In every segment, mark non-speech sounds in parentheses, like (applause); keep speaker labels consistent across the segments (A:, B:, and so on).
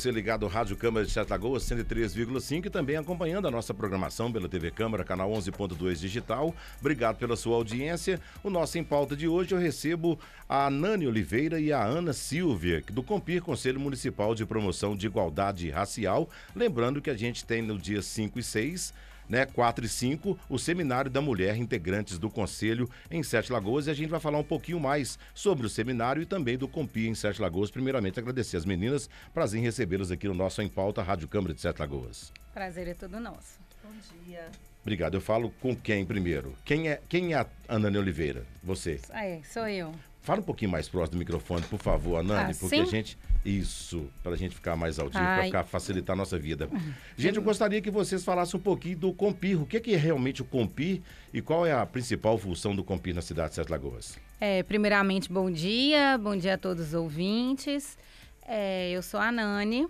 A: você ligado ao Rádio Câmara de Sete Lagoas 103,5 e também acompanhando a nossa programação pela TV Câmara, canal 11.2 digital. Obrigado pela sua audiência. O nosso Em Pauta de hoje eu recebo a Nani Oliveira e a Ana Silvia, do Compir Conselho Municipal de Promoção de Igualdade Racial. Lembrando que a gente tem no dia 5 e 6 né? 4 e 5, o Seminário da Mulher, integrantes do Conselho em Sete Lagoas. E a gente vai falar um pouquinho mais sobre o seminário e também do Compi em Sete Lagoas. Primeiramente, agradecer as meninas. Prazer em recebê-las aqui no nosso Em Pauta, Rádio Câmara de Sete Lagoas.
B: Prazer é todo nosso. Bom dia.
A: Obrigado. Eu falo com quem primeiro? Quem é, quem é a Anani Oliveira? Você?
B: aí ah, é, sou eu.
A: Fala um pouquinho mais próximo do microfone, por favor, Anani, ah, porque sim? a gente isso, para a gente ficar mais audível, para facilitar a nossa vida. Gente, eu gostaria que vocês falassem um pouquinho do Compir. O que é, que é realmente o Compir e qual é a principal função do Compir na cidade de Sete Lagoas?
B: É, primeiramente, bom dia, bom dia a todos os ouvintes. É, eu sou a Nani.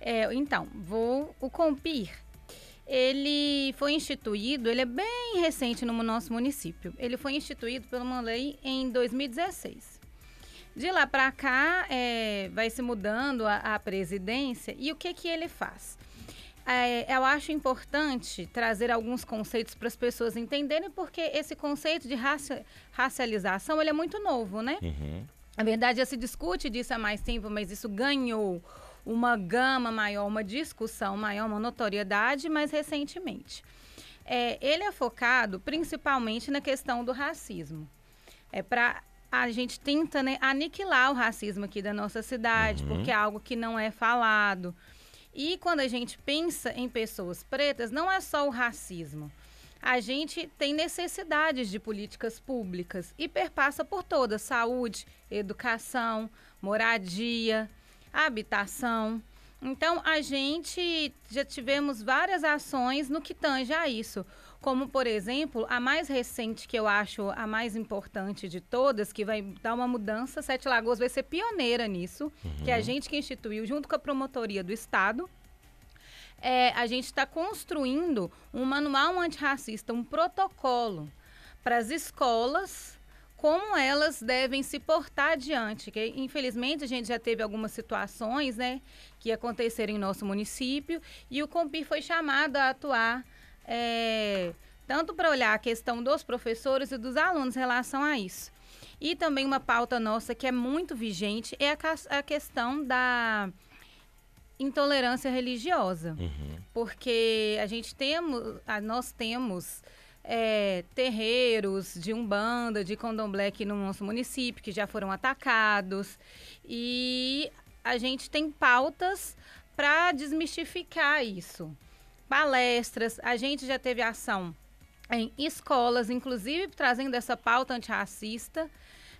B: É, então, vou o Compir. Ele foi instituído, ele é bem recente no nosso município. Ele foi instituído por uma lei em 2016. De lá para cá, é, vai se mudando a, a, presidência. E o que, que ele faz? É, eu acho importante trazer alguns conceitos para as pessoas entenderem, porque esse conceito de raci racialização ele é muito novo, né? Uhum. Na verdade, já se discute disso há mais tempo, mas isso ganhou uma gama maior, uma discussão maior, uma notoriedade mais recentemente. É, ele é focado principalmente na questão do racismo. É para a gente tenta né, aniquilar o racismo aqui da nossa cidade, uhum. porque é algo que não é falado. E quando a gente pensa em pessoas pretas, não é só o racismo. A gente tem necessidades de políticas públicas e perpassa por todas: saúde, educação, moradia, habitação. Então, a gente já tivemos várias ações no que tange a isso como por exemplo a mais recente que eu acho a mais importante de todas, que vai dar uma mudança, Sete Lagoas vai ser pioneira nisso, uhum. que é a uhum. gente que instituiu junto com a promotoria do estado. É, a gente está construindo um manual antirracista, um protocolo para as escolas como elas devem se portar diante. Que, infelizmente, a gente já teve algumas situações né, que aconteceram em nosso município e o COMPI foi chamado a atuar é, tanto para olhar a questão dos professores e dos alunos em relação a isso. E também uma pauta nossa que é muito vigente é a, a questão da intolerância religiosa. Uhum. Porque a gente temos, nós temos é, terreiros de umbanda, de condomblé aqui no nosso município que já foram atacados. E a gente tem pautas para desmistificar isso palestras, a gente já teve ação em escolas, inclusive trazendo essa pauta antirracista.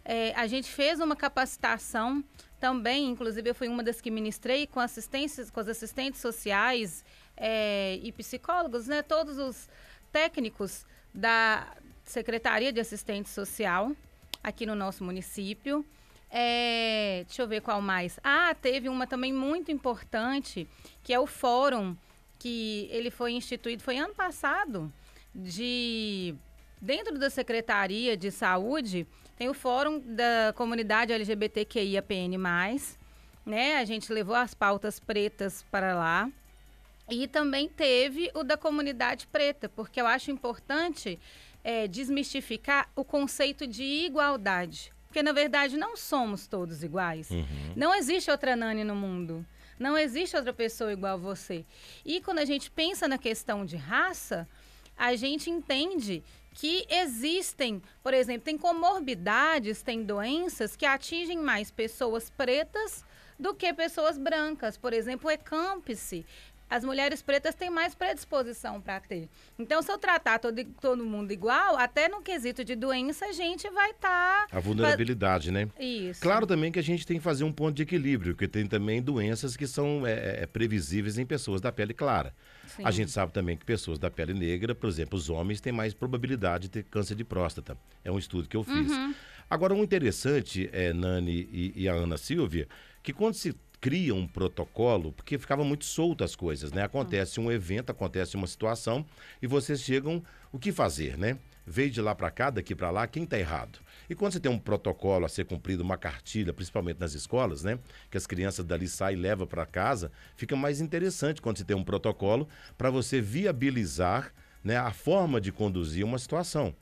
B: É, a gente fez uma capacitação também, inclusive eu fui uma das que ministrei com assistências, com as assistentes sociais é, e psicólogos, né? Todos os técnicos da Secretaria de Assistente Social aqui no nosso município. É, deixa eu ver qual mais. Ah, teve uma também muito importante, que é o Fórum que ele foi instituído, foi ano passado, de dentro da Secretaria de Saúde, tem o Fórum da Comunidade LGBTQIAPN+, né? A gente levou as pautas pretas para lá. E também teve o da comunidade preta, porque eu acho importante é, desmistificar o conceito de igualdade. Porque, na verdade, não somos todos iguais. Uhum. Não existe outra Nani no mundo. Não existe outra pessoa igual a você. E quando a gente pensa na questão de raça, a gente entende que existem, por exemplo, tem comorbidades, tem doenças que atingem mais pessoas pretas do que pessoas brancas. Por exemplo, o ecâmpise as mulheres pretas têm mais predisposição para ter. Então, se eu tratar todo, todo mundo igual, até no quesito de doença, a gente vai estar. Tá...
A: A vulnerabilidade, né? Isso. Claro também que a gente tem que fazer um ponto de equilíbrio, porque tem também doenças que são é, é, é, previsíveis em pessoas da pele clara. Sim. A gente sabe também que pessoas da pele negra, por exemplo, os homens têm mais probabilidade de ter câncer de próstata. É um estudo que eu fiz. Uhum. Agora, um interessante, é, Nani e, e a Ana Silvia, que quando se cria um protocolo, porque ficava muito solto as coisas, né? Acontece um evento, acontece uma situação e vocês chegam, o que fazer, né? Veio de lá para cá, daqui para lá, quem está errado? E quando você tem um protocolo a ser cumprido, uma cartilha, principalmente nas escolas, né? Que as crianças dali saem e levam para casa, fica mais interessante quando você tem um protocolo para você viabilizar né, a forma de conduzir uma situação.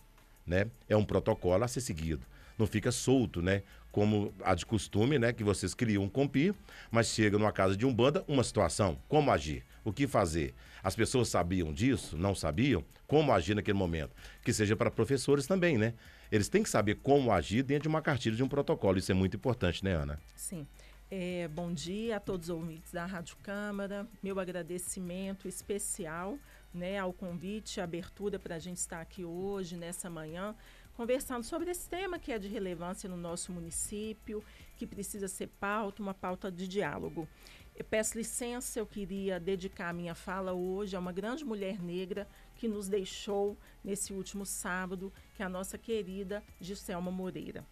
A: Né? É um protocolo a ser seguido. Não fica solto, né? como a de costume, né? Que vocês criam um compir, mas chega numa casa de umbanda, uma situação, como agir, o que fazer. As pessoas sabiam disso? Não sabiam? Como agir naquele momento? Que seja para professores também, né? Eles têm que saber como agir dentro de uma cartilha, de um protocolo. Isso é muito importante, né, Ana?
C: Sim. É, bom dia a todos os ouvintes da Rádio Câmara. Meu agradecimento especial né, ao convite, à abertura para a gente estar aqui hoje, nessa manhã conversando sobre esse tema que é de relevância no nosso município, que precisa ser pauta, uma pauta de diálogo. Eu peço licença, eu queria dedicar a minha fala hoje a uma grande mulher negra que nos deixou nesse último sábado, que é a nossa querida Giselma Moreira.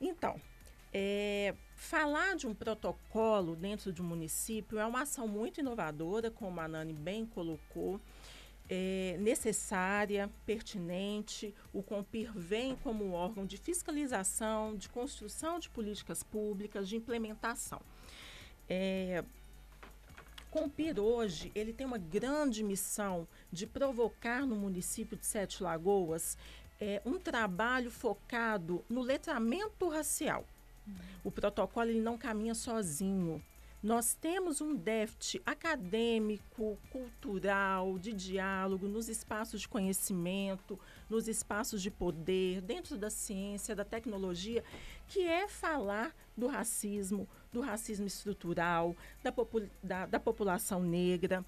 C: Então, é, falar de um protocolo dentro de um município é uma ação muito inovadora, como a Nani bem colocou, é, necessária, pertinente. O COMPIR vem como órgão de fiscalização, de construção de políticas públicas, de implementação. É, COMPIR hoje ele tem uma grande missão de provocar no município de Sete Lagoas é, um trabalho focado no letramento racial. Uhum. O protocolo ele não caminha sozinho. Nós temos um déficit acadêmico, cultural, de diálogo nos espaços de conhecimento, nos espaços de poder, dentro da ciência, da tecnologia, que é falar do racismo, do racismo estrutural, da, popul da, da população negra.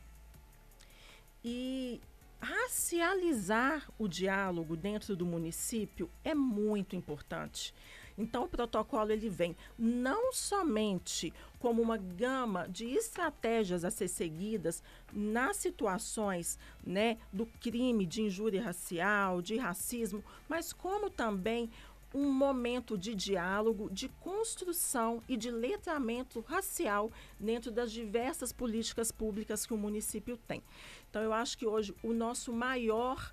C: E racializar o diálogo dentro do município é muito importante. Então o protocolo ele vem não somente como uma gama de estratégias a ser seguidas nas situações, né, do crime de injúria racial, de racismo, mas como também um momento de diálogo, de construção e de letramento racial dentro das diversas políticas públicas que o município tem. Então, eu acho que hoje o nosso maior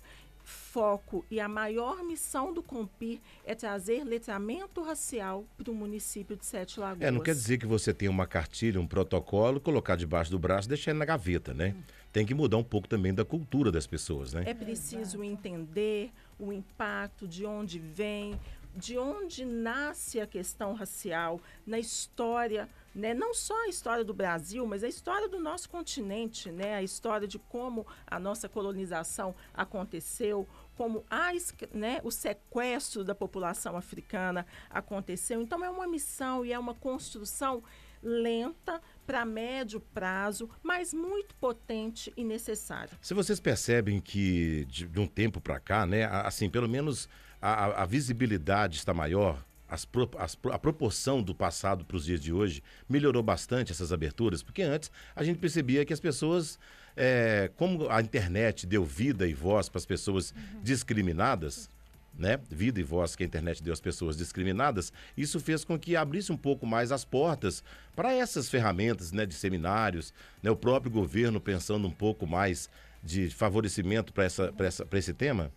C: foco e a maior missão do Compir é trazer letramento racial para o município de Sete Lagoas. É, não quer dizer
A: que você tem uma cartilha, um protocolo, colocar debaixo do braço e deixar na gaveta, né? Hum. Tem que mudar um pouco também da cultura das pessoas, né? É
C: preciso entender o impacto, de onde vem, de onde nasce a questão racial na história, né? não só a história do Brasil, mas a história do nosso continente, né? a história de como a nossa colonização aconteceu, como a, né, o sequestro da população africana aconteceu. Então, é uma missão e é uma construção lenta para médio prazo, mas muito potente e necessária.
A: Se vocês percebem que de, de um tempo para cá, né, assim, pelo menos a, a visibilidade está maior, as pro, as, a proporção do passado para os dias de hoje melhorou bastante essas aberturas, porque antes a gente percebia que as pessoas, é, como a internet deu vida e voz para as pessoas uhum. discriminadas, né? Vida e voz que a internet deu às pessoas discriminadas, isso fez com que abrisse um pouco mais as portas para essas ferramentas né, de seminários, né? o próprio governo pensando um pouco mais de favorecimento para esse tema?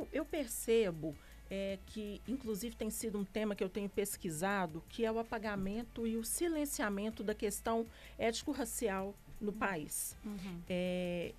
C: eu, eu percebo é, que, inclusive, tem sido um tema que eu tenho pesquisado, que é o apagamento e o silenciamento da questão ético-racial no país. Uhum. É,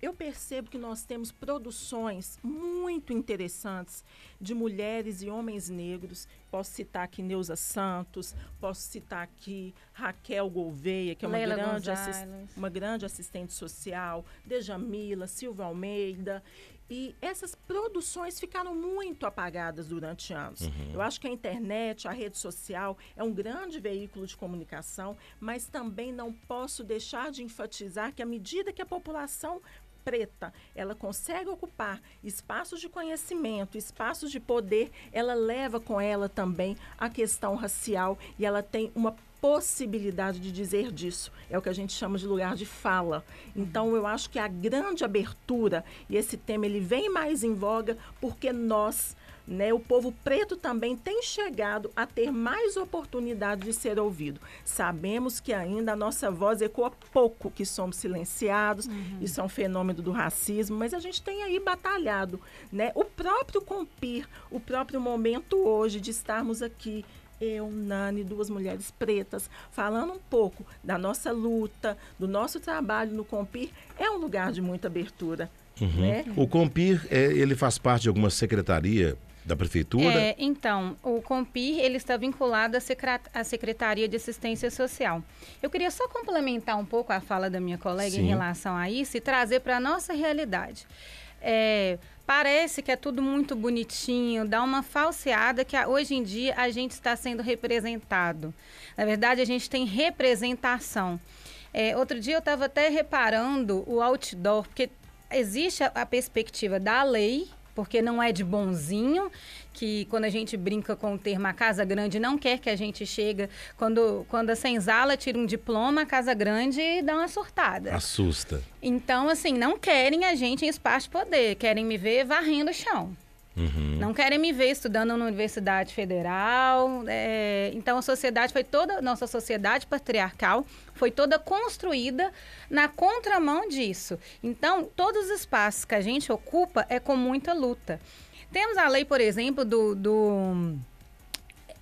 C: eu percebo que nós temos produções muito interessantes de mulheres e homens negros. Posso citar aqui Neuza Santos, posso citar aqui Raquel Gouveia, que é uma, grande, assist, uma grande assistente social, Dejamila, Silva Almeida. E essas produções ficaram muito apagadas durante anos. Uhum. Eu acho que a internet, a rede social é um grande veículo de comunicação, mas também não posso deixar de enfatizar que à medida que a população preta, ela consegue ocupar espaços de conhecimento, espaços de poder, ela leva com ela também a questão racial e ela tem uma possibilidade de dizer disso. É o que a gente chama de lugar de fala. Então eu acho que a grande abertura e esse tema ele vem mais em voga porque nós né, o povo preto também tem chegado a ter mais oportunidade de ser ouvido. Sabemos que ainda a nossa voz ecoa pouco, que somos silenciados, uhum. isso é um fenômeno do racismo, mas a gente tem aí batalhado. Né? O próprio compir, o próprio momento hoje de estarmos aqui eu, Nani, duas mulheres pretas, falando um pouco da nossa luta, do nosso trabalho no Compir, é um lugar
B: de muita abertura.
A: Uhum. Né? O Compir, é, ele faz parte de alguma secretaria da prefeitura? É,
B: então, o COMPIR ele está vinculado à Secretaria de Assistência Social. Eu queria só complementar um pouco a fala da minha colega Sim. em relação a isso e trazer para a nossa realidade. É, parece que é tudo muito bonitinho, dá uma falseada que hoje em dia a gente está sendo representado. Na verdade, a gente tem representação. É, outro dia eu estava até reparando o outdoor, porque existe a, a perspectiva da lei porque não é de bonzinho, que quando a gente brinca com o termo a Casa Grande não quer que a gente chega. Quando, quando a senzala tira um diploma, a Casa Grande dá uma surtada.
A: Assusta.
B: Então, assim, não querem a gente em espaço de poder, querem me ver varrendo o chão. Uhum. Não querem me ver estudando na Universidade Federal. É, então, a sociedade foi toda, nossa sociedade patriarcal foi toda construída na contramão disso. Então, todos os espaços que a gente ocupa é com muita luta. Temos a lei, por exemplo, do, do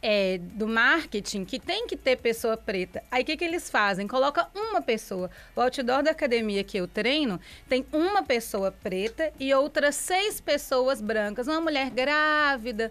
B: é, do marketing que tem que ter pessoa preta. Aí o que, que eles fazem? Coloca uma pessoa. O outdoor da academia que eu treino tem uma pessoa preta e outras seis pessoas brancas. Uma mulher grávida,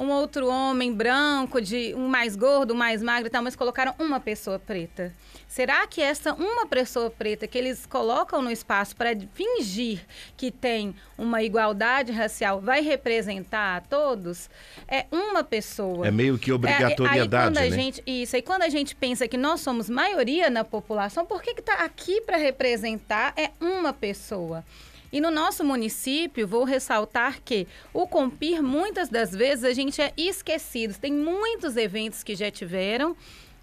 B: um outro homem branco, de um mais gordo, um mais magro e tal, mas colocaram uma pessoa preta. Será que essa uma pessoa preta que eles colocam no espaço para fingir que tem uma igualdade racial vai representar a todos? É uma pessoa. É meio que é, obrigatoriedade, é, aí, quando a né? Gente, isso, aí quando a gente pensa que nós somos maioria na população, por que está aqui para representar é uma pessoa? E no nosso município, vou ressaltar que o Compir, muitas das vezes, a gente é esquecido. Tem muitos eventos que já tiveram,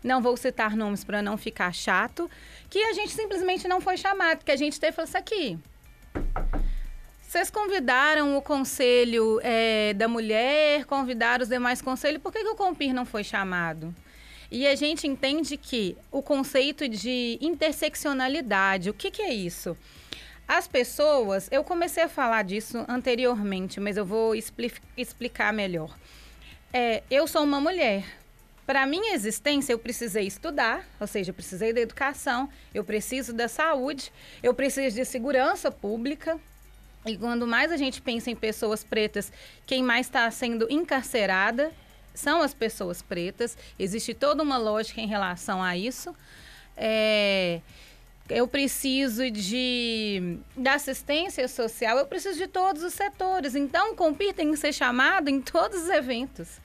B: não vou citar nomes para não ficar chato, que a gente simplesmente não foi chamado, que a gente teve falou isso aqui. Vocês convidaram o conselho é, da mulher, convidaram os demais conselhos, por que, que o Compir não foi chamado? E a gente entende que o conceito de interseccionalidade, o que, que é isso? As pessoas, eu comecei a falar disso anteriormente, mas eu vou expli explicar melhor. É, eu sou uma mulher. Para minha existência, eu precisei estudar, ou seja, eu precisei da educação, eu preciso da saúde, eu preciso de segurança pública, e quando mais a gente pensa em pessoas pretas, quem mais está sendo encarcerada são as pessoas pretas. Existe toda uma lógica em relação a isso. É eu preciso de da assistência social, eu preciso de todos os setores. Então, o compir tem que ser chamado em todos os eventos.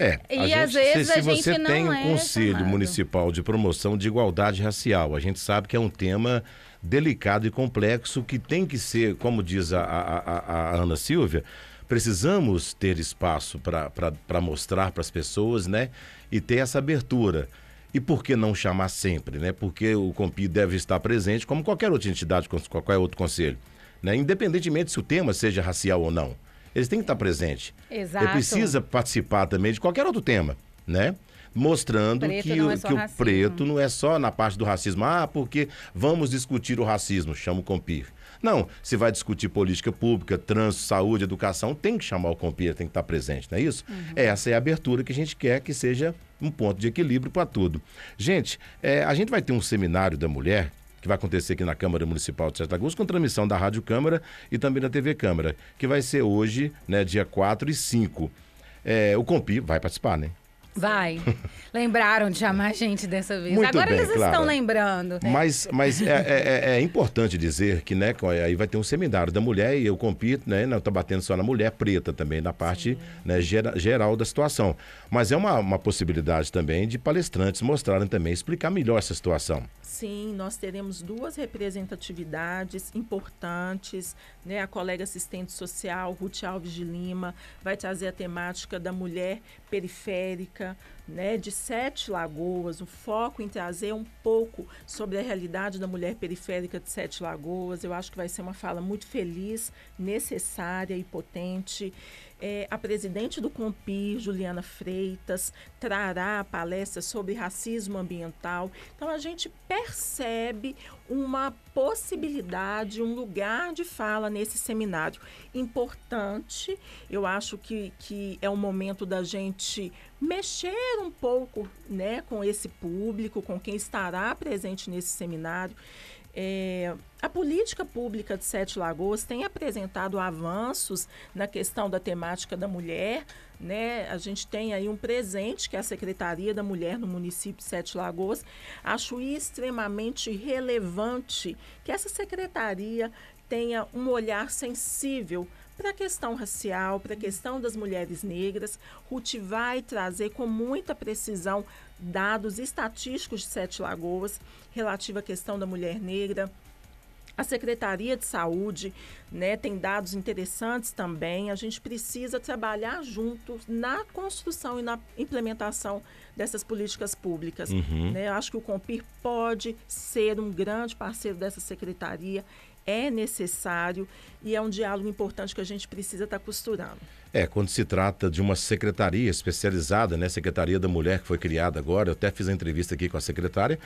A: É, e gente, às vezes se, se você tem um é Conselho chamado. Municipal de Promoção de Igualdade Racial, a gente sabe que é um tema delicado e complexo que tem que ser, como diz a, a, a, a Ana Silvia, precisamos ter espaço para mostrar para as pessoas, né? E ter essa abertura. E por que não chamar sempre, né? Porque o COMPI deve estar presente, como qualquer outra entidade, qualquer outro conselho, né? Independentemente se o tema seja racial ou não, eles têm que estar presentes.
B: Exato. Ele precisa
A: participar também de qualquer outro tema, né? Mostrando que, que, é que o preto não é só na parte do racismo. Ah, porque vamos discutir o racismo, chama o COMPI não, se vai discutir política pública, trânsito, saúde, educação, tem que chamar o companheiro, tem que estar tá presente, não é isso? Uhum. Essa é a abertura que a gente quer que seja um ponto de equilíbrio para tudo. Gente, é, a gente vai ter um seminário da mulher que vai acontecer aqui na Câmara Municipal de Santa Cruz com transmissão da Rádio Câmara e também da TV Câmara, que vai ser hoje, né, dia 4 e 5. É, o Compi vai participar, né?
B: Vai. Lembraram de chamar a gente dessa vez. Muito Agora bem, eles claro. estão lembrando. Mas,
A: mas é, é, é, é importante dizer que, né, aí vai ter um seminário da mulher e eu compito, né? Não estou batendo só na mulher preta também, na parte né, geral da situação. Mas é uma, uma possibilidade também de palestrantes mostrarem também, explicar melhor essa situação.
C: Sim, nós teremos duas representatividades importantes, né? A colega assistente social, Ruth Alves de Lima, vai trazer a temática da mulher periférica né, de Sete Lagoas, um foco em trazer um pouco sobre a realidade da mulher periférica de Sete Lagoas. Eu acho que vai ser uma fala muito feliz, necessária e potente. É, a presidente do COMPI, Juliana Freitas, trará palestra sobre racismo ambiental. Então, a gente percebe uma possibilidade, um lugar de fala nesse seminário importante. Eu acho que, que é o momento da gente mexer um pouco né, com esse público, com quem estará presente nesse seminário. É, a política pública de Sete Lagoas tem apresentado avanços na questão da temática da mulher. Né? A gente tem aí um presente que é a Secretaria da Mulher no município de Sete Lagoas. Acho extremamente relevante que essa secretaria tenha um olhar sensível para a questão racial, para a questão das mulheres negras, Ruth vai trazer com muita precisão dados estatísticos de Sete Lagoas relativa à questão da mulher negra, a Secretaria de Saúde né, tem dados interessantes também. A gente precisa trabalhar juntos na construção e na implementação dessas políticas públicas. Uhum. Né? Eu acho que o Compir pode ser um grande parceiro dessa secretaria é necessário e é um diálogo importante que a gente precisa estar tá costurando.
A: É, quando se trata de uma secretaria especializada, né? Secretaria da Mulher, que foi criada agora, eu até fiz a entrevista aqui com a secretária,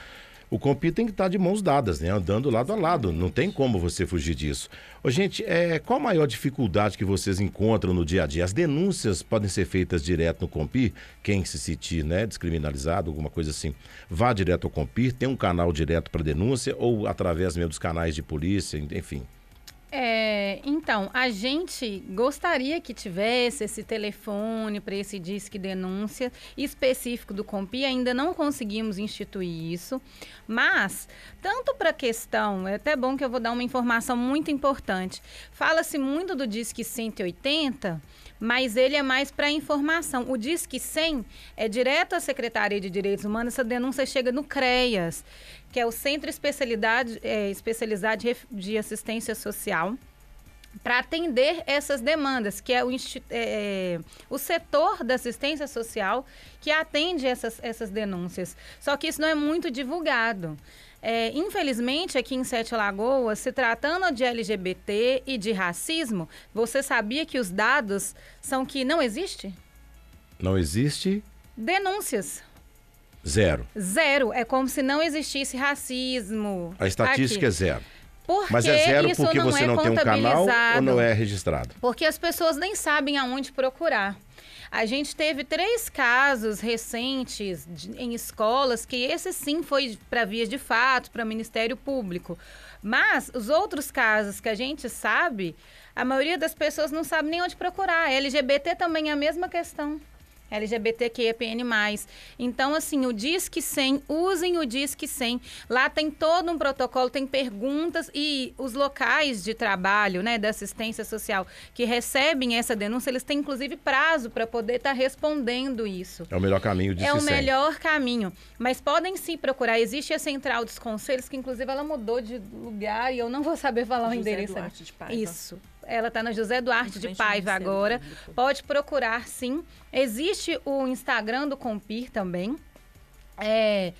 A: o compi tem que estar de mãos dadas, né? Andando lado a lado. Não tem como você fugir disso. Ô, gente, é, qual a maior dificuldade que vocês encontram no dia a dia? As denúncias podem ser feitas direto no Compir, quem se sentir né, descriminalizado, alguma coisa assim, vá direto ao Compir, tem um canal direto para denúncia ou através mesmo dos canais de polícia, enfim.
B: É, então, a gente gostaria que tivesse esse telefone para esse disque denúncia específico do Compi, ainda não conseguimos instituir isso, mas tanto para a questão, é até bom que eu vou dar uma informação muito importante. Fala-se muito do disque 180, mas ele é mais para informação. O Disque 100 é direto à Secretaria de Direitos Humanos, essa denúncia chega no CREAS que é o Centro Especialidade, é, Especializado de Assistência Social, para atender essas demandas, que é o, é, é, o setor da assistência social que atende essas, essas denúncias. Só que isso não é muito divulgado. É, infelizmente, aqui em Sete Lagoas, se tratando de LGBT e de racismo, você sabia que os dados são que não existe?
A: Não existe?
B: Denúncias. Zero. Zero. É como se não existisse racismo. A estatística aqui. é zero. Porque Mas é zero porque você é não tem um canal ou não é
A: registrado?
B: Porque as pessoas nem sabem aonde procurar. A gente teve três casos recentes de, em escolas que esse sim foi para vias de fato, para Ministério Público. Mas os outros casos que a gente sabe, a maioria das pessoas não sabe nem onde procurar. LGBT também é a mesma questão. LGBTQIAPN+. Então, assim, o Disque 100, usem o Disque 100. Lá tem todo um protocolo, tem perguntas e os locais de trabalho, né, da assistência social que recebem essa denúncia, eles têm inclusive prazo para poder estar tá respondendo isso. É
A: o melhor caminho, o Disque É o melhor
B: caminho. Mas podem sim procurar. Existe a Central dos Conselhos, que inclusive ela mudou de lugar e eu não vou saber falar José o endereço. Duarte de Paiva. Isso ela está na José Duarte de Paiva agora. Né? Pode procurar, sim. Existe o Instagram do Compir também. É,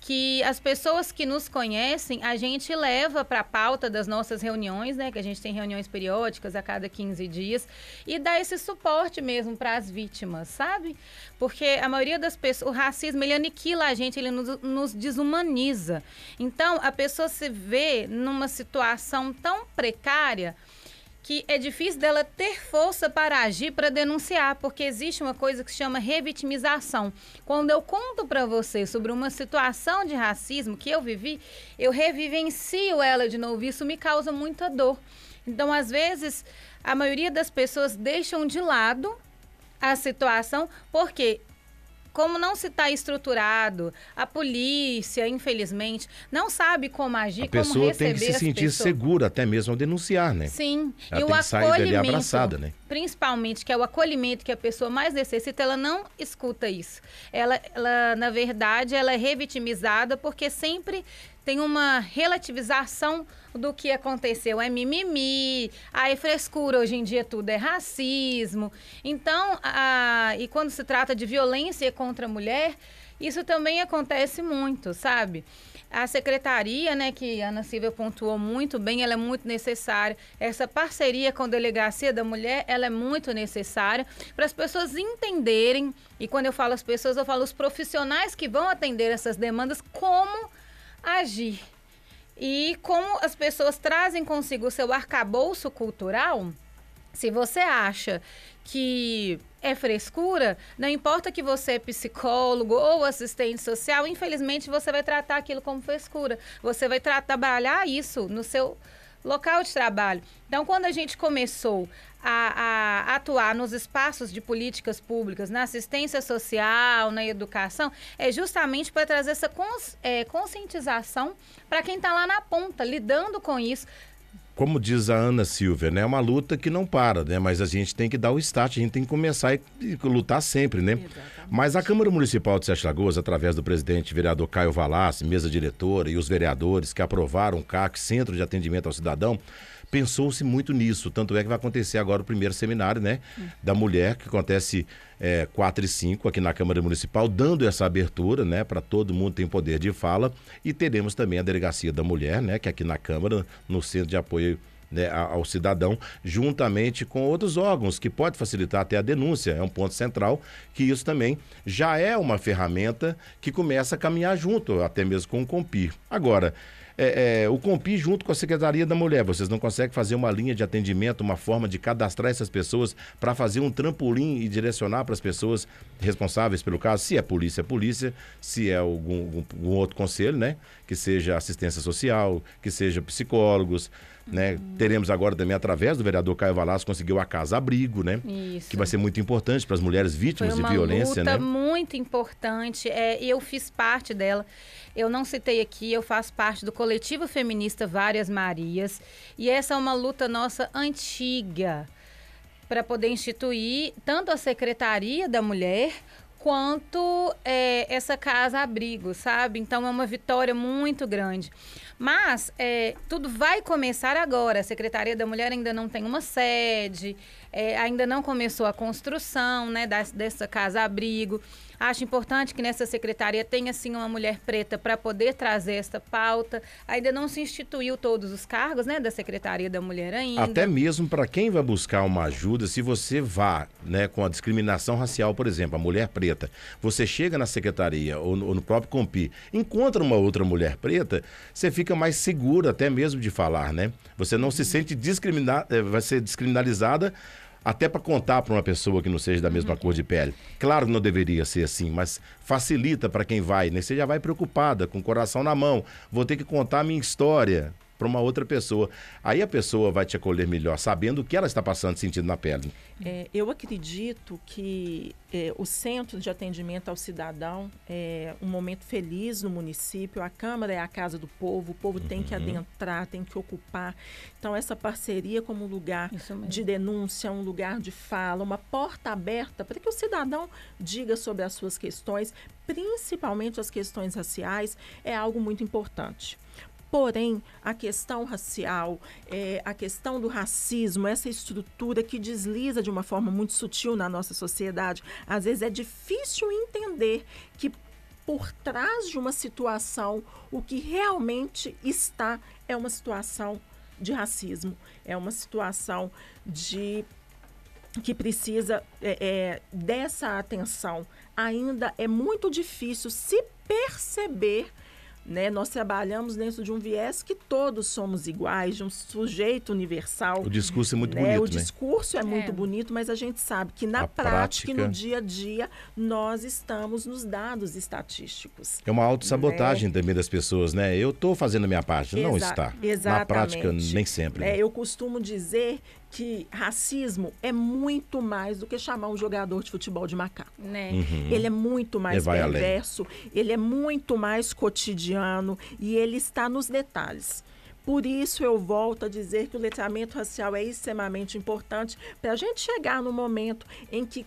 B: que as pessoas que nos conhecem, a gente leva para a pauta das nossas reuniões, né? Que a gente tem reuniões periódicas a cada 15 dias, e dá esse suporte mesmo para as vítimas, sabe? Porque a maioria das pessoas, o racismo, ele aniquila a gente, ele nos, nos desumaniza. Então, a pessoa se vê numa situação tão precária que é difícil dela ter força para agir, para denunciar, porque existe uma coisa que se chama revitimização. Quando eu conto para você sobre uma situação de racismo que eu vivi, eu revivencio ela de novo. Isso me causa muita dor. Então, às vezes, a maioria das pessoas deixam de lado a situação porque como não se está estruturado, a polícia, infelizmente, não sabe como agir, a pessoa tem que se sentir pessoas.
A: segura até mesmo ao denunciar, né? Sim. Ela e o acolhimento, abraçada, né?
B: principalmente que é o acolhimento que a pessoa mais necessita, ela não escuta isso. Ela, ela na verdade, ela é revitimizada porque sempre tem uma relativização do que aconteceu. É mimimi, aí frescura, hoje em dia tudo é racismo. Então, a, e quando se trata de violência contra a mulher, isso também acontece muito, sabe? A secretaria, né, que a Ana Silvia pontuou muito bem, ela é muito necessária. Essa parceria com a Delegacia da Mulher, ela é muito necessária para as pessoas entenderem, e quando eu falo as pessoas, eu falo os profissionais que vão atender essas demandas, como agir. E como as pessoas trazem consigo o seu arcabouço cultural, se você acha que é frescura, não importa que você é psicólogo ou assistente social, infelizmente você vai tratar aquilo como frescura. Você vai trabalhar isso no seu local de trabalho. Então, quando a gente começou a, a, atuar nos espaços de políticas públicas, na assistência social, na educação, é justamente para trazer essa cons, é, conscientização para quem está lá na ponta, lidando com isso,
A: como diz a Ana Silvia, né? É uma luta que não para, né? Mas a gente tem que dar o start, a gente tem que começar e, lutar sempre, né? Exatamente. Mas a Câmara Municipal de Sete Lagoas, através do presidente vereador Caio Valassi, mesa diretora e os vereadores que aprovaram o CAC, Centro de Atendimento ao Cidadão, pensou-se muito nisso. Tanto é que vai acontecer agora o primeiro seminário né, da mulher, que acontece é, 4 e 5 aqui na Câmara Municipal, dando essa abertura né, para todo mundo tem poder de fala. E teremos também a Delegacia da Mulher, né, que é aqui na Câmara, no Centro de Apoio né, ao cidadão, juntamente com outros órgãos, que pode facilitar até a denúncia. É um ponto central que isso também já é uma ferramenta que começa a caminhar junto, até mesmo com o Compir. Agora, é, é, o Compi junto com a Secretaria da Mulher. Vocês não conseguem fazer uma linha de atendimento, uma forma de cadastrar essas pessoas para fazer um trampolim e direcionar para as pessoas responsáveis pelo caso? Se é polícia, é polícia. Se é algum, algum outro conselho, né? Que seja assistência social, que seja psicólogos. Né? Uhum. Teremos agora também, através do vereador Caio Valas, conseguiu a Casa Abrigo, né? Isso. Que vai ser muito importante para as mulheres vítimas de violência, luta né?
B: muito importante. É, eu fiz parte dela. Eu não citei aqui, eu faço parte do coletivo feminista Várias Marias. E essa é uma luta nossa antiga para poder instituir tanto a Secretaria da Mulher quanto é, essa casa abrigo, sabe? Então é uma vitória muito grande. Mas é, tudo vai começar agora. A Secretaria da Mulher ainda não tem uma sede, é, ainda não começou a construção né, dessa casa-abrigo. Acho importante que nessa secretaria tenha sim uma mulher preta para poder trazer esta pauta. Ainda não se instituiu todos os cargos, né, da secretaria da mulher ainda. Até
A: mesmo para quem vai buscar uma ajuda, se você vá, né, com a discriminação racial, por exemplo, a mulher preta, você chega na secretaria ou no, ou no próprio Compi, encontra uma outra mulher preta, você fica fica mais segura até mesmo de falar, né? Você não se uhum. sente discriminada, eh, vai ser descriminalizada até para contar para uma pessoa que não seja da mesma uhum. cor de uhum. pele. Claro, não deveria ser assim, mas facilita para quem vai, né? Você já vai preocupada, com o coração na mão. Vou ter que contar a minha história para uma outra pessoa. Aí a pessoa vai te acolher melhor, sabendo o que ela está passando, sentindo na pele.
C: É, eu acredito que é, o Centro de Atendimento ao Cidadão é um momento feliz no município. A Câmara é a casa do povo, o povo uhum. tem que uhum. adentrar, tem que ocupar. Então, essa parceria como lugar de denúncia, um lugar de fala, uma porta aberta para que o cidadão diga sobre as suas questões, principalmente as questões raciais, é algo muito importante. Porém, a questão racial, é, a questão do racismo, essa estrutura que desliza de uma forma muito sutil na nossa sociedade, às vezes é difícil entender que por trás de uma situação, o que realmente está é uma situação de racismo, é uma situação de que precisa é, é, dessa atenção. Ainda é muito difícil se perceber né? Nós trabalhamos dentro de um viés que todos somos iguais, de um sujeito universal. O discurso é muito né? bonito. O né? discurso é, é, muito bonito, mas a gente sabe que na prática, prática, no dia a dia, nós estamos nos dados estatísticos. É uma autossabotagem né?
A: também das pessoas, né? Eu estou fazendo a minha parte. Exa não está. Exatamente. Na prática, nem sempre. É, né?
C: Eu costumo dizer que racismo é muito mais do que chamar um jogador de futebol de macaco. Né? Uhum. Ele é muito mais ele perverso, ele é muito mais cotidiano e ele está nos detalhes. Por isso eu volto a dizer que o letramento racial é extremamente importante para a gente chegar no momento em que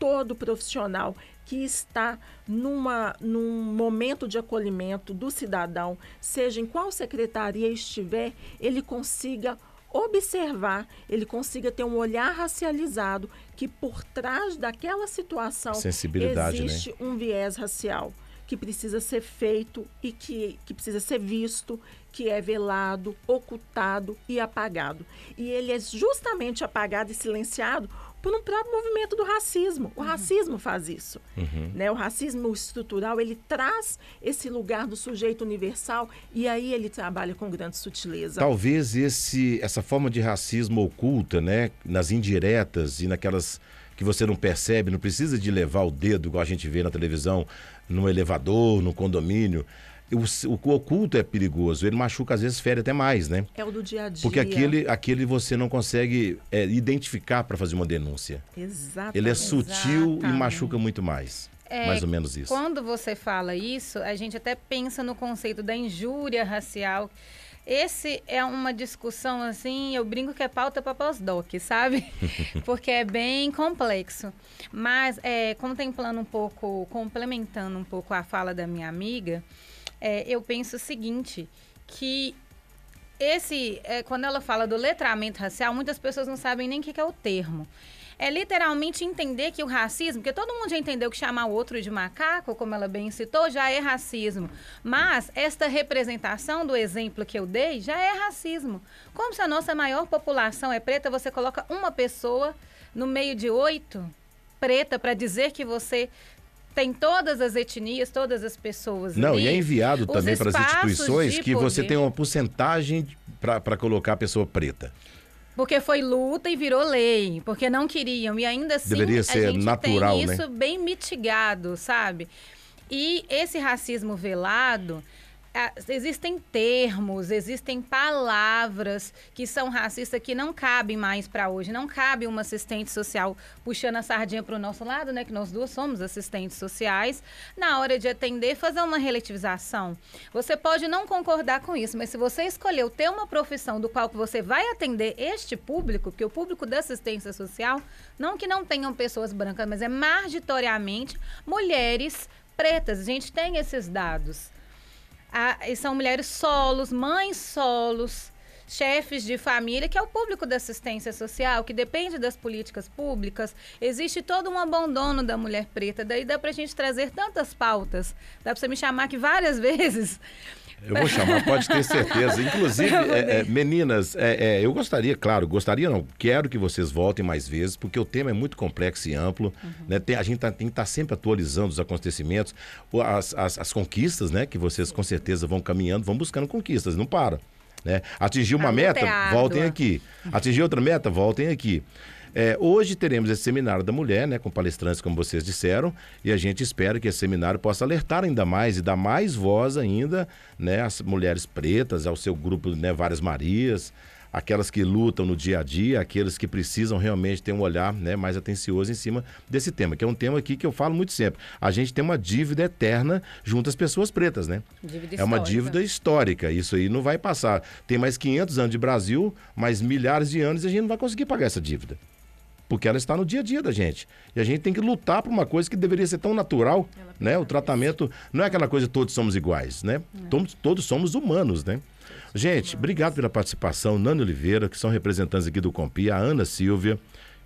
C: todo profissional que está numa, num momento de acolhimento do cidadão, seja em qual secretaria estiver, ele consiga observar, ele consiga ter um olhar racializado que por trás daquela situação né? existe né? um viés racial que precisa ser feito e que, que precisa ser visto, que é velado, ocultado e apagado. E ele é justamente apagado e silenciado por um próprio movimento do racismo. O uhum. racismo faz isso. Uhum. Né? O racismo estrutural, ele traz esse lugar do sujeito universal e aí ele trabalha com grande sutileza.
A: Talvez esse, essa forma de racismo oculta, né, nas indiretas e naquelas que você não percebe, não precisa de levar o dedo, igual a gente vê na televisão, num elevador, num condomínio o, o oculto é perigoso, ele machuca, às vezes fere até mais, né? É
C: o do dia a dia. Porque aquele,
A: aquele você não consegue é, identificar para fazer uma denúncia.
B: Exatamente. Ele é sutil Exatamente. e machuca
A: muito mais. É, mais ou menos isso. Quando
B: você fala isso, a gente até pensa no conceito da injúria racial. Esse é uma discussão assim, eu brinco que é pauta para pós-doc, sabe? (laughs) Porque é bem complexo. Mas é, contemplando um pouco, complementando um pouco a fala da minha amiga, é, eu penso o seguinte, que esse, é, quando ela fala do letramento racial, muitas pessoas não sabem nem o que, que é o termo é literalmente entender que o racismo, porque todo mundo já entendeu que chamar o outro de macaco, como ela bem citou, já é racismo. Mas esta representação do exemplo que eu dei já é racismo. Como se a nossa maior população é preta, você coloca uma pessoa no meio de oito preta para dizer que você tem todas as etnias, todas as pessoas. Não, ali. e é enviado também para as instituições que poder. você tem uma
A: porcentagem para colocar a pessoa preta.
B: Porque foi luta e virou lei, porque não queriam. E ainda assim, Deveria ser a gente natural, tem né? isso né? bem mitigado, sabe? E esse racismo velado, existem termos, existem palavras que são racistas que não cabem mais para hoje. Não cabe uma assistente social puxando a sardinha para o nosso lado, né? Que nós duas somos assistentes sociais. Na hora de atender, fazer uma relativização. Você pode não concordar com isso, mas se você escolheu ter uma profissão do qual você vai atender este público, que é o público da assistência social, não que não tenham pessoas brancas, mas é margitoriamente mulheres pretas. A gente tem esses dados. A, e são mulheres solos, mães solos, chefes de família, que é o público da assistência social, que depende das políticas públicas. Existe todo um abandono da mulher preta. Daí dá para a gente trazer tantas pautas. Dá para você me chamar aqui várias (laughs) vezes eu vou chamar, pode ter certeza. Inclusive, (laughs)
A: é, é, meninas, é, é, eu gostaria, claro, gostaria não, quero que vocês voltem mais vezes, porque o tema é muito complexo e amplo. Uhum. Né? Tem, a gente tá, tem que estar tá sempre atualizando os acontecimentos, as, as, as conquistas, né? Que vocês com certeza vão caminhando, vão buscando conquistas, não para. Né? Atingir uma tá meta, voltem aqui. Uhum. Atingir outra meta, voltem aqui. É, hoje teremos esse seminário da mulher, né, com palestrantes, como vocês disseram, e a gente espera que esse seminário possa alertar ainda mais e dar mais voz ainda né, às mulheres pretas, ao seu grupo né, Várias Marias, aquelas que lutam no dia a dia, aqueles que precisam realmente ter um olhar né, mais atencioso em cima desse tema, que é um tema aqui que eu falo muito sempre. A gente tem uma dívida eterna junto às pessoas pretas, né?
B: Dívida é uma dívida
A: histórica, isso aí não vai passar. Tem mais 500 anos de Brasil, mais milhares de anos e a gente não vai conseguir pagar essa dívida porque ela está no dia a dia da gente. E a gente tem que lutar por uma coisa que deveria ser tão natural, ela né? O tratamento não é aquela coisa todos somos iguais, né? Todos, todos somos humanos, né? Gente, obrigado pela participação. Nani Oliveira, que são representantes aqui do Compi, a Ana Silvia.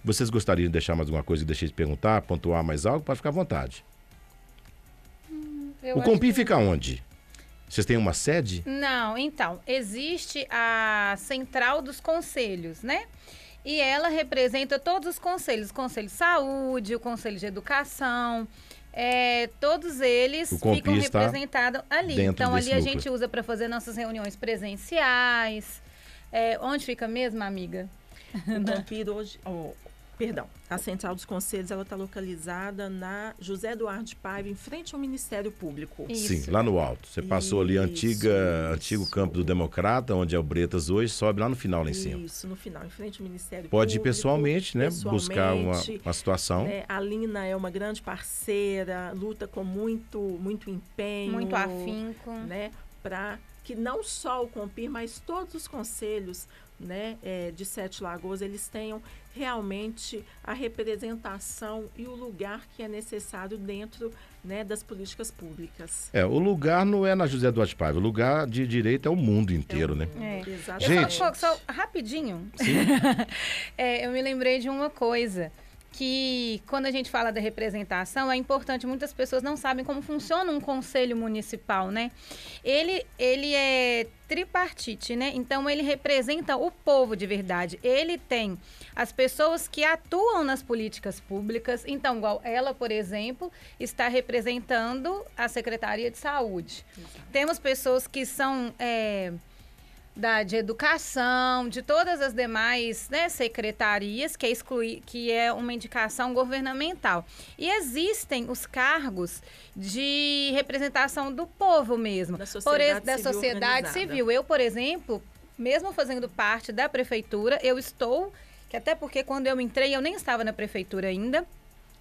A: Vocês gostariam de deixar mais alguma coisa que deixei de perguntar, pontuar mais algo? Pode ficar à vontade.
B: Hum, o Compi
A: que... fica onde? Vocês têm uma sede?
B: Não, então, existe a Central dos Conselhos, né? e ela representa todos os conselhos: o Conselho de Saúde, o Conselho de Educação. É, todos eles ficam tá representados ali. Então, ali a gente usa para fazer nossas reuniões presenciais. É, onde fica mesmo, amiga? O Compi hoje, oh, Perdão, a Central dos Conselhos ela está localizada
C: na José Eduardo de Paiva, em frente ao Ministério Público. Isso. Sim, lá no alto.
A: Você passou ali antiga, antigo campo do Democrata, onde é o Bretas hoje, sobe lá no final, lá em cima.
C: Isso, no final, em frente ao Ministério Pode Público. Pode ir pessoalmente, né? Pessoalmente, buscar uma, uma
A: situação. Né?
C: A Lina é uma grande parceira, luta com muito, muito empenho. Muito afinco. Né? Para que não só o Compir, mas todos os conselhos né, é, de Sete Lagoas, eles tenham realmente a representação e o lugar que é necessário dentro né, das políticas públicas. É,
A: o lugar não é na José Duarte Paiva, o lugar de direito é o mundo inteiro, é, né?
B: É. Exatamente. Gente, só, só rapidinho, (laughs) é, eu me lembrei de uma coisa que quando a gente fala da representação é importante muitas pessoas não sabem como funciona um conselho municipal né ele ele é tripartite né então ele representa o povo de verdade ele tem as pessoas que atuam nas políticas públicas então igual ela por exemplo está representando a secretaria de saúde Exato. temos pessoas que são é, da, de educação, de todas as demais né, secretarias, que é, que é uma indicação governamental. E existem os cargos de representação do povo mesmo, da sociedade, por, da civil, sociedade civil. Eu, por exemplo, mesmo fazendo parte da prefeitura, eu estou, que até porque quando eu entrei eu nem estava na prefeitura ainda,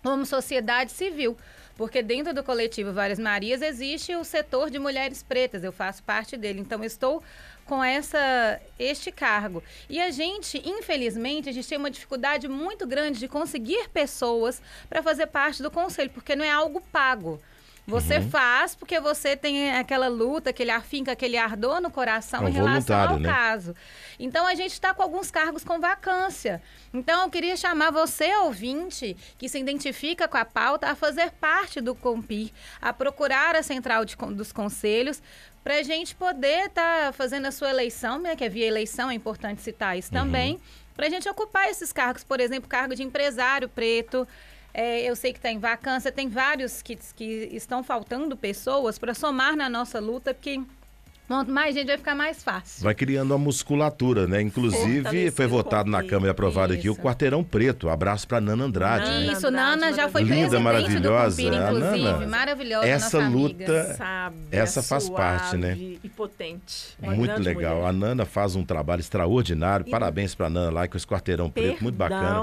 B: como sociedade civil. Porque dentro do coletivo Várias Marias existe o setor de mulheres pretas, eu faço parte dele, então estou com essa este cargo. E a gente, infelizmente, a gente tem uma dificuldade muito grande de conseguir pessoas para fazer parte do conselho, porque não é algo pago. Você uhum. faz porque você tem aquela luta, aquele afinca, aquele ardor no coração é um em relação ao né? caso. Então a gente está com alguns cargos com vacância. Então eu queria chamar você, ouvinte, que se identifica com a pauta, a fazer parte do COMPIR, a procurar a central de, dos conselhos para a gente poder estar tá fazendo a sua eleição, né? Que é via eleição, é importante citar isso uhum. também. Para a gente ocupar esses cargos, por exemplo, cargo de empresário preto, é, eu sei que está em vacância, tem vários kits que estão faltando pessoas para somar na nossa luta, porque Quanto mais gente vai ficar mais fácil.
A: Vai criando uma musculatura, né? Inclusive, foi votado na Câmara e aprovado Isso. aqui o Quarteirão Preto. Abraço para Nana Andrade. Nana,
B: Isso, Nana já foi linda, maravilhosa. Compira, inclusive, Nana, maravilhosa. Essa luta, Sábia,
C: essa é faz suave, parte, né? E potente. muito legal. Mulher. A
A: Nana faz um trabalho extraordinário. E... Parabéns para Nana lá com esse Quarteirão Perdão Preto, muito bacana.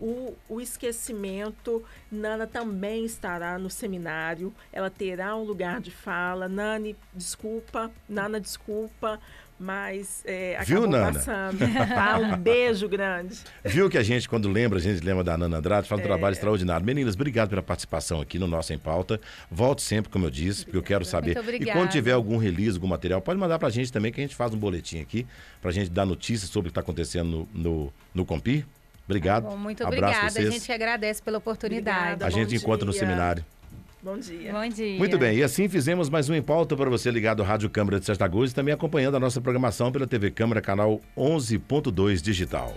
C: O, o esquecimento, Nana também estará no seminário, ela terá um lugar de fala. Nani, desculpa, Nana, desculpa, mas é, acabou Viu, Nana? passando. Tá? (laughs) Um beijo grande.
A: Viu que a gente, quando lembra, a gente lembra da Nana Andrade, faz um é... trabalho extraordinário. Meninas, obrigado pela participação aqui no nosso Em Pauta. Volte sempre, como eu disse, obrigada. porque eu quero saber. E quando tiver algum release, algum material, pode mandar a gente também, que a gente faz um boletim aqui, a gente dar notícias sobre o que está acontecendo no, no, no Compir. Obrigado. Tá bom, muito Abraço obrigada. Vocês. A gente
B: agradece pela oportunidade. Obrigada, a gente encontra no seminário. Bom dia. Bom dia. Muito bem,
A: e assim fizemos mais um Em Pauta para você ligado à Rádio Câmara de Sesta Cruz e também acompanhando a nossa programação pela TV Câmara, canal 11.2 Digital.